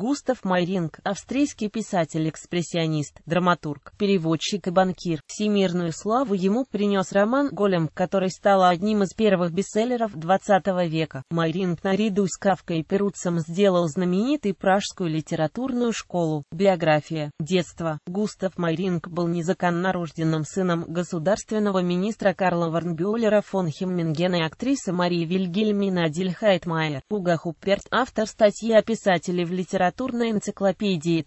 Густав Майринг, австрийский писатель-экспрессионист, драматург, переводчик и банкир. Всемирную славу ему принес роман «Голем», который стал одним из первых бестселлеров XX века. Майринг наряду с Кавкой и Перутцем сделал знаменитый пражскую литературную школу. Биография. Детство. Густав Майринг был незаконно рожденным сыном государственного министра Карла Варнбюллера фон Химмингена и актрисы Марии Вильгельмина Дильхайтмайер. Уга Хуперт, автор статьи о писателе в литературе литературной энциклопедии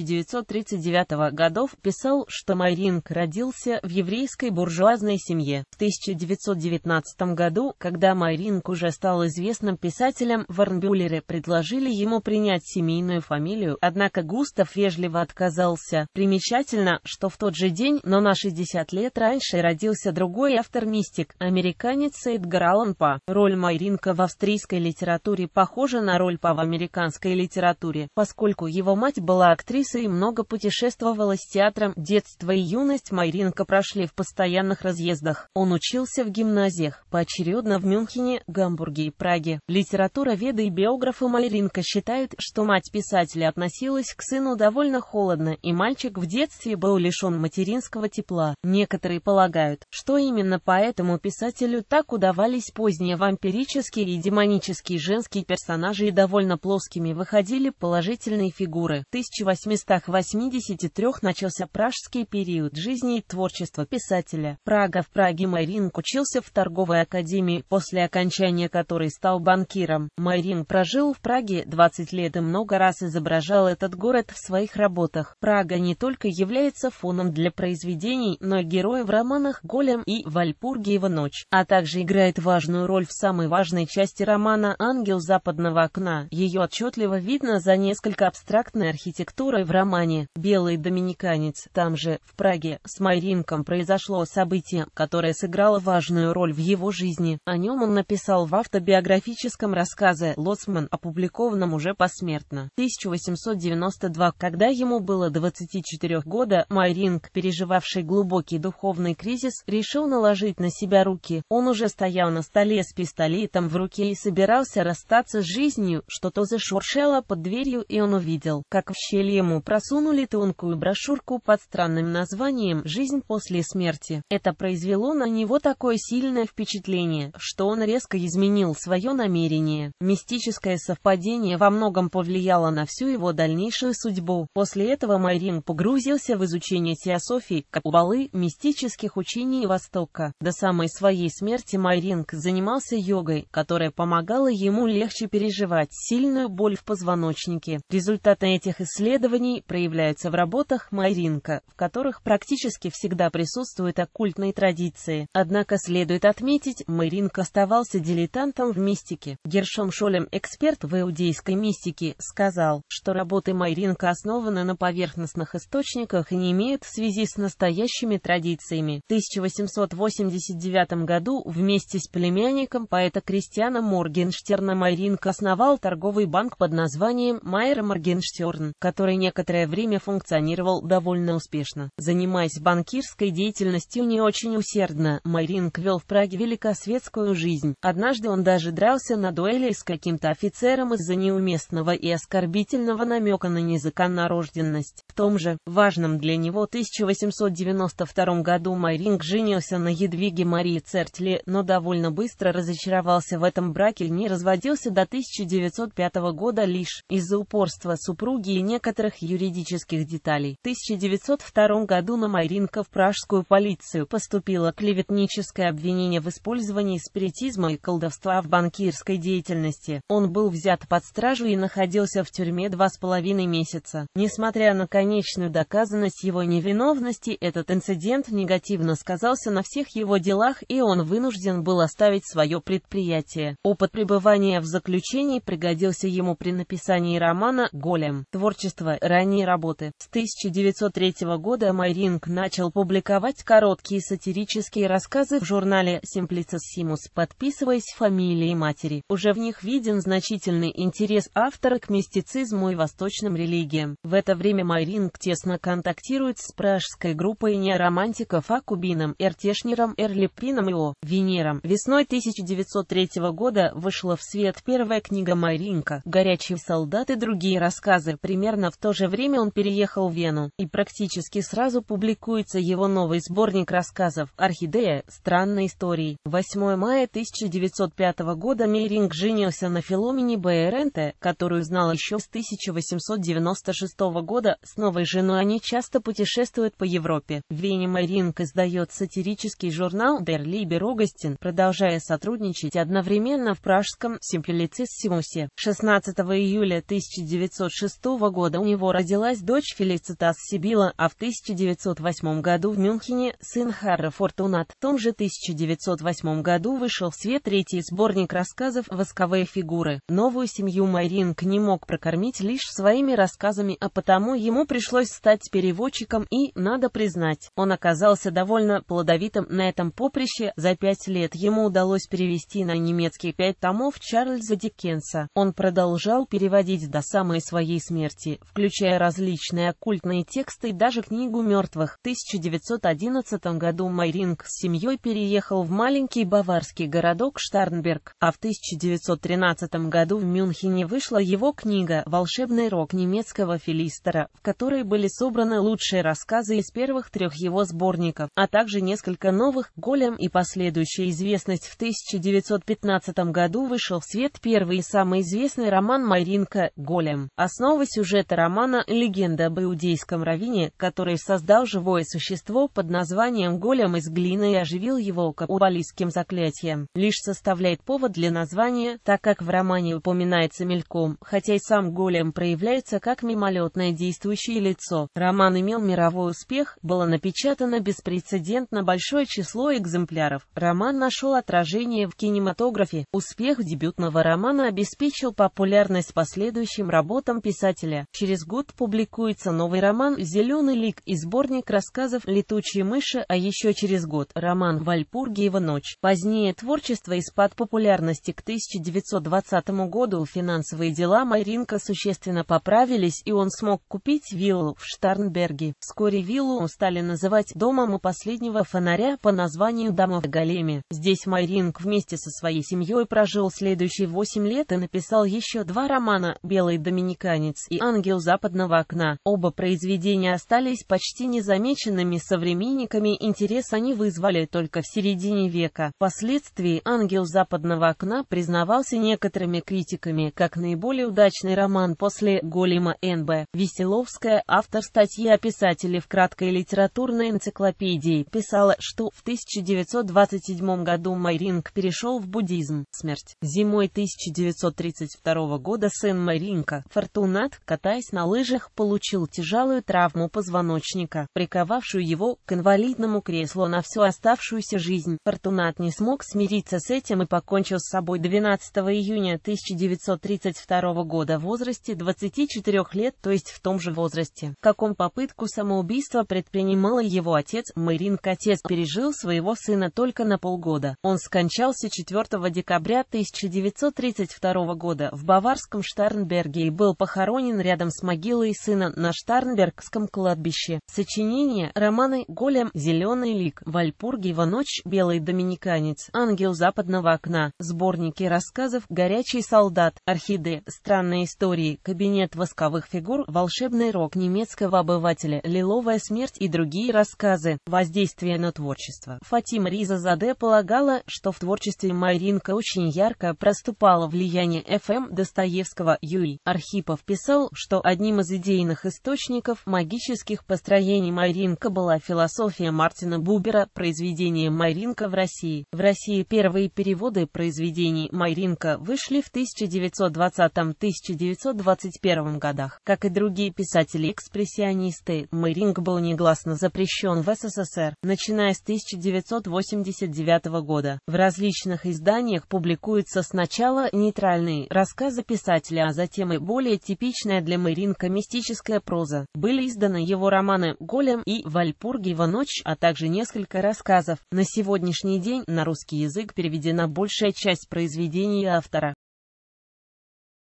1929-1939 годов, писал, что Майринг родился в еврейской буржуазной семье. В 1919 году, когда Майринг уже стал известным писателем, Варнбюллеры предложили ему принять семейную фамилию, однако Густав вежливо отказался. Примечательно, что в тот же день, но на 60 лет раньше родился другой автор-мистик, американец Эдгар Аллан По. Роль Майринка в австрийской литературе похожа на роль Шольпа в американской литературе, поскольку его мать была актрисой и много путешествовала с театром. Детство и юность Майринка прошли в постоянных разъездах. Он учился в гимназиях, поочередно в Мюнхене, Гамбурге и Праге. Литература веды и биографы Майринка считают, что мать писателя относилась к сыну довольно холодно, и мальчик в детстве был лишен материнского тепла. Некоторые полагают, что именно поэтому писателю так удавались поздние вампирические и демонические женские персонажи и довольно плоскими выходили положительные фигуры. В 1883 начался пражский период жизни и творчества писателя. Прага в Праге Майринг учился в торговой академии, после окончания которой стал банкиром. Майринг прожил в Праге 20 лет и много раз изображал этот город в своих работах. Прага не только является фоном для произведений, но и героя в романах «Голем» и «Вальпургиева ночь», а также играет важную роль в самой важной части романа «Ангел западного окна» ее отчетливо видно за несколько абстрактной архитектурой в романе «Белый доминиканец». Там же, в Праге, с Майринком произошло событие, которое сыграло важную роль в его жизни. О нем он написал в автобиографическом рассказе «Лоцман», опубликованном уже посмертно. 1892, когда ему было 24 года, Майринг, переживавший глубокий духовный кризис, решил наложить на себя руки. Он уже стоял на столе с пистолетом в руке и собирался расстаться с жизнью, что-то зашуршало под дверью, и он увидел, как в щель ему просунули тонкую брошюрку под странным названием «Жизнь после смерти». Это произвело на него такое сильное впечатление, что он резко изменил свое намерение. Мистическое совпадение во многом повлияло на всю его дальнейшую судьбу. После этого Майрин погрузился в изучение теософии, кабалы, мистических учений Востока. До самой своей смерти Майринг занимался йогой, которая помогала ему легче переживать сильную боль в позвоночнике. Результаты этих исследований проявляются в работах Майринка, в которых практически всегда присутствуют оккультные традиции. Однако следует отметить, Майринка оставался дилетантом в мистике. Гершом Шолем, эксперт в иудейской мистике, сказал, что работы Майринка основаны на поверхностных источниках и не имеют связи с настоящими традициями. В 1889 году вместе с племянником поэта Кристиана Моргенштерна Майринка основал торговый банк под названием Майер Моргенштерн, который некоторое время функционировал довольно успешно. Занимаясь банкирской деятельностью не очень усердно, Майринг вел в Праге великосветскую жизнь. Однажды он даже дрался на дуэли с каким-то офицером из-за неуместного и оскорбительного намека на незаконнорожденность. В том же, важном для него 1892 году Майринг женился на Едвиге Марии Цертли, но довольно быстро разочаровался в этом браке, и не разводился до 1905 года лишь из-за упорства супруги и некоторых юридических деталей. В 1902 году на Майринка в пражскую полицию поступило клеветническое обвинение в использовании спиритизма и колдовства в банкирской деятельности. Он был взят под стражу и находился в тюрьме два с половиной месяца. Несмотря на конец безграничную доказанность его невиновности, этот инцидент негативно сказался на всех его делах и он вынужден был оставить свое предприятие. Опыт пребывания в заключении пригодился ему при написании романа «Голем. Творчество. Ранние работы». С 1903 года Майринг начал публиковать короткие сатирические рассказы в журнале «Simplicis Simus», подписываясь фамилией матери. Уже в них виден значительный интерес автора к мистицизму и восточным религиям. В это время Майринг Винг тесно контактирует с пражской группой неоромантиков Акубином, Эртешнером, Эрлеприном и О. Венером. Весной 1903 года вышла в свет первая книга Маринка «Горячий солдат» и другие рассказы. Примерно в то же время он переехал в Вену, и практически сразу публикуется его новый сборник рассказов «Орхидея. Странные истории». 8 мая 1905 года Мейринг женился на Филомене Бейренте, которую знал еще с 1896 года, с новой женой они часто путешествуют по Европе. В Вене Маринг издает сатирический журнал Der Liber Augustin, продолжая сотрудничать одновременно в пражском Симплелицисимусе. 16 июля 1906 года у него родилась дочь Фелицитас Сибила, а в 1908 году в Мюнхене сын Харра Фортунат. В том же 1908 году вышел в свет третий сборник рассказов «Восковые фигуры». Новую семью Маринг не мог прокормить лишь своими рассказами, а потому ему пришлось стать переводчиком и, надо признать, он оказался довольно плодовитым на этом поприще. За пять лет ему удалось перевести на немецкий пять томов Чарльза Диккенса. Он продолжал переводить до самой своей смерти, включая различные оккультные тексты и даже книгу мертвых. В 1911 году Майринг с семьей переехал в маленький баварский городок Штарнберг, а в 1913 году в Мюнхене вышла его книга «Волшебный рок немецкого филистера», в которой которой были собраны лучшие рассказы из первых трех его сборников, а также несколько новых «Голем» и последующая известность. В 1915 году вышел в свет первый и самый известный роман Майринка «Голем». Основа сюжета романа – легенда об иудейском раввине, который создал живое существо под названием «Голем» из глины и оживил его каббалистским заклятием. Лишь составляет повод для названия, так как в романе упоминается мельком, хотя и сам «Голем» проявляется как мимолетное действующее действующее лицо. Роман имел мировой успех, было напечатано беспрецедентно большое число экземпляров. Роман нашел отражение в кинематографе. Успех дебютного романа обеспечил популярность последующим работам писателя. Через год публикуется новый роман «Зеленый лик» и сборник рассказов «Летучие мыши», а еще через год роман «Вальпургиева ночь». Позднее творчество из-под популярности к 1920 году финансовые дела Майринка существенно поправились и он смог купить виллу в Штарнберге. Вскоре виллу стали называть «домом у последнего фонаря» по названию «Дома в Големе». Здесь Майринг вместе со своей семьей прожил следующие восемь лет и написал еще два романа «Белый доминиканец» и «Ангел западного окна». Оба произведения остались почти незамеченными современниками, интерес они вызвали только в середине века. Впоследствии «Ангел западного окна» признавался некоторыми критиками как наиболее удачный роман после «Голема НБ». Веселовск Ленская, автор статьи о писателе в краткой литературной энциклопедии, писала, что в 1927 году Майринг перешел в буддизм. Смерть. Зимой 1932 года сын Майринка, Фортунат, катаясь на лыжах, получил тяжелую травму позвоночника, приковавшую его к инвалидному креслу на всю оставшуюся жизнь. Фортунат не смог смириться с этим и покончил с собой 12 июня 1932 года в возрасте 24 лет, то есть в том же возрасте возрасте, в каком попытку самоубийства предпринимала его отец, Мэрин Котец пережил своего сына только на полгода. Он скончался 4 декабря 1932 года в баварском Штарнберге и был похоронен рядом с могилой сына на Штарнбергском кладбище. Сочинение, романы «Голем», «Зеленый лик», «Вальпургиева ночь», «Белый доминиканец», «Ангел западного окна», сборники рассказов «Горячий солдат», «Орхиды», «Странные истории», «Кабинет восковых фигур», «Волшебный рог» порог немецкого обывателя, лиловая смерть и другие рассказы, воздействие на творчество. Фатима Риза Заде полагала, что в творчестве Майринка очень ярко проступало влияние Ф.М. Достоевского. Юрий Архипов писал, что одним из идейных источников магических построений Майринка была философия Мартина Бубера «Произведение Майринка в России». В России первые переводы произведений Майринка вышли в 1920-1921 годах. Как и другие писатели, писатели экспрессионисты, мэринг был негласно запрещен в СССР, начиная с 1989 года. В различных изданиях публикуются сначала нейтральные рассказы писателя, а затем и более типичная для мэринка мистическая проза. Были изданы его романы «Голем» и «Вальпургиева ночь», а также несколько рассказов. На сегодняшний день на русский язык переведена большая часть произведений автора.